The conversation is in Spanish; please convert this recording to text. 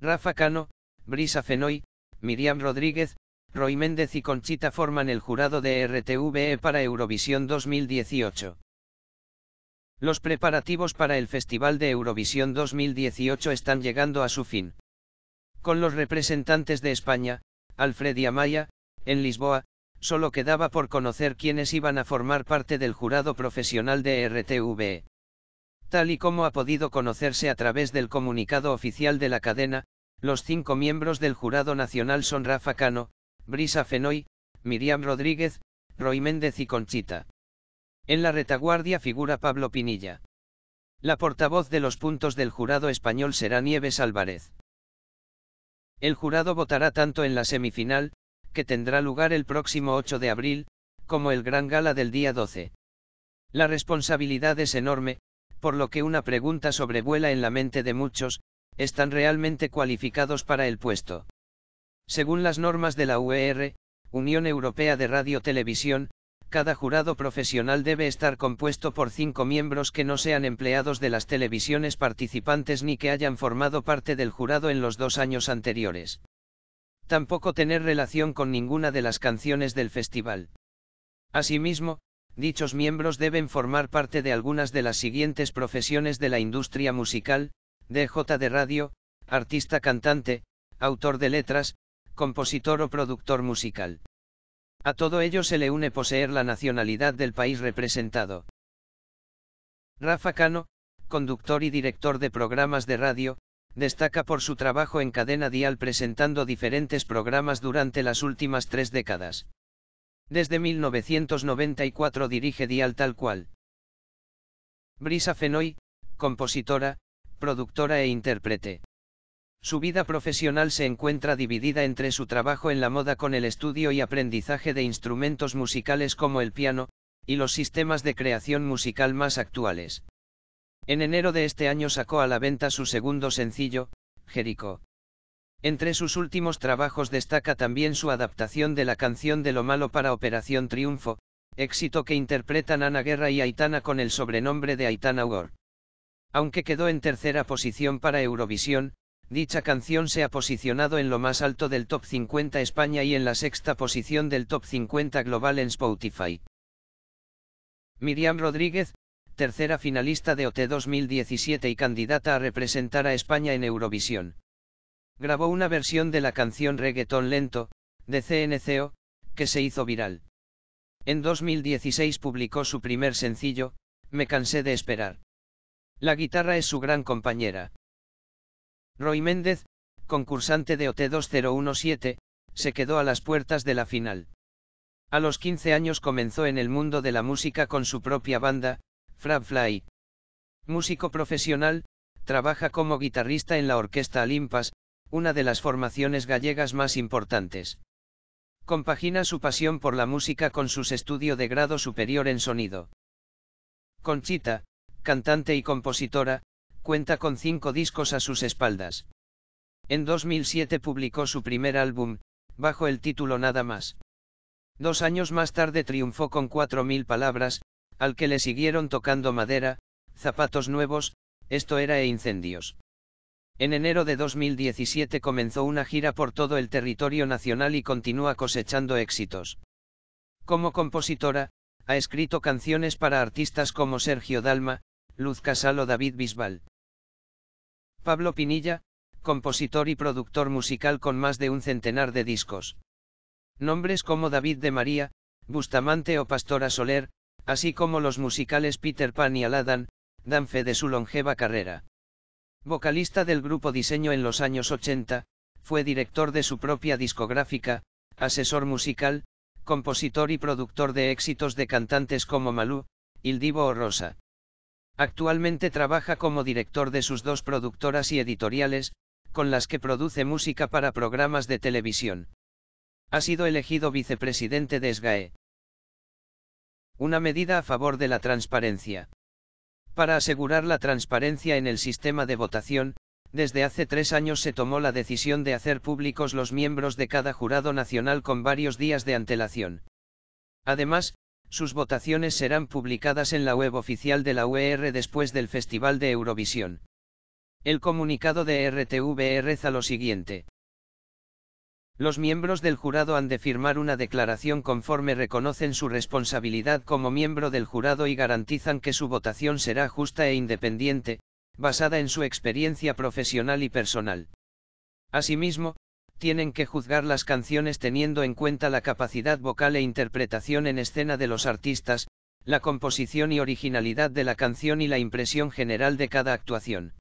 Rafa Cano, Brisa Fenoy, Miriam Rodríguez, Roy Méndez y Conchita forman el jurado de RTVE para Eurovisión 2018. Los preparativos para el Festival de Eurovisión 2018 están llegando a su fin. Con los representantes de España, Alfred y Amaya, en Lisboa, solo quedaba por conocer quiénes iban a formar parte del jurado profesional de RTVE. Tal y como ha podido conocerse a través del comunicado oficial de la cadena, los cinco miembros del jurado nacional son Rafa Cano, Brisa Fenoy, Miriam Rodríguez, Roy Méndez y Conchita. En la retaguardia figura Pablo Pinilla. La portavoz de los puntos del jurado español será Nieves Álvarez. El jurado votará tanto en la semifinal, que tendrá lugar el próximo 8 de abril, como el gran gala del día 12. La responsabilidad es enorme, por lo que una pregunta sobrevuela en la mente de muchos, están realmente cualificados para el puesto. Según las normas de la UER, Unión Europea de Radio Televisión, cada jurado profesional debe estar compuesto por cinco miembros que no sean empleados de las televisiones participantes ni que hayan formado parte del jurado en los dos años anteriores. Tampoco tener relación con ninguna de las canciones del festival. Asimismo, dichos miembros deben formar parte de algunas de las siguientes profesiones de la industria musical, DJ de radio, artista cantante, autor de letras, compositor o productor musical. A todo ello se le une poseer la nacionalidad del país representado. Rafa Cano, conductor y director de programas de radio, destaca por su trabajo en cadena dial presentando diferentes programas durante las últimas tres décadas. Desde 1994 dirige Dial Tal Cual. Brisa Fenoy, compositora, productora e intérprete. Su vida profesional se encuentra dividida entre su trabajo en la moda con el estudio y aprendizaje de instrumentos musicales como el piano, y los sistemas de creación musical más actuales. En enero de este año sacó a la venta su segundo sencillo, Jericó. Entre sus últimos trabajos destaca también su adaptación de la canción de Lo Malo para Operación Triunfo, éxito que interpretan Ana Guerra y Aitana con el sobrenombre de Aitana Gore. Aunque quedó en tercera posición para Eurovisión, dicha canción se ha posicionado en lo más alto del top 50 España y en la sexta posición del top 50 global en Spotify. Miriam Rodríguez, tercera finalista de OT 2017 y candidata a representar a España en Eurovisión grabó una versión de la canción Reggaeton Lento, de CNCO, que se hizo viral. En 2016 publicó su primer sencillo, Me cansé de esperar. La guitarra es su gran compañera. Roy Méndez, concursante de OT 2017, se quedó a las puertas de la final. A los 15 años comenzó en el mundo de la música con su propia banda, Frab Fly. Músico profesional, trabaja como guitarrista en la orquesta Limpas una de las formaciones gallegas más importantes. Compagina su pasión por la música con sus estudios de grado superior en sonido. Conchita, cantante y compositora, cuenta con cinco discos a sus espaldas. En 2007 publicó su primer álbum, bajo el título Nada más. Dos años más tarde triunfó con 4.000 palabras, al que le siguieron tocando madera, zapatos nuevos, esto era e incendios. En enero de 2017 comenzó una gira por todo el territorio nacional y continúa cosechando éxitos. Como compositora, ha escrito canciones para artistas como Sergio Dalma, Luz Casal o David Bisbal. Pablo Pinilla, compositor y productor musical con más de un centenar de discos. Nombres como David de María, Bustamante o Pastora Soler, así como los musicales Peter Pan y Aladdin, dan fe de su longeva carrera. Vocalista del grupo Diseño en los años 80, fue director de su propia discográfica, asesor musical, compositor y productor de éxitos de cantantes como Malú, Ildivo o Rosa. Actualmente trabaja como director de sus dos productoras y editoriales, con las que produce música para programas de televisión. Ha sido elegido vicepresidente de SGAE. Una medida a favor de la transparencia. Para asegurar la transparencia en el sistema de votación, desde hace tres años se tomó la decisión de hacer públicos los miembros de cada jurado nacional con varios días de antelación. Además, sus votaciones serán publicadas en la web oficial de la UER después del Festival de Eurovisión. El comunicado de RTV reza lo siguiente. Los miembros del jurado han de firmar una declaración conforme reconocen su responsabilidad como miembro del jurado y garantizan que su votación será justa e independiente, basada en su experiencia profesional y personal. Asimismo, tienen que juzgar las canciones teniendo en cuenta la capacidad vocal e interpretación en escena de los artistas, la composición y originalidad de la canción y la impresión general de cada actuación.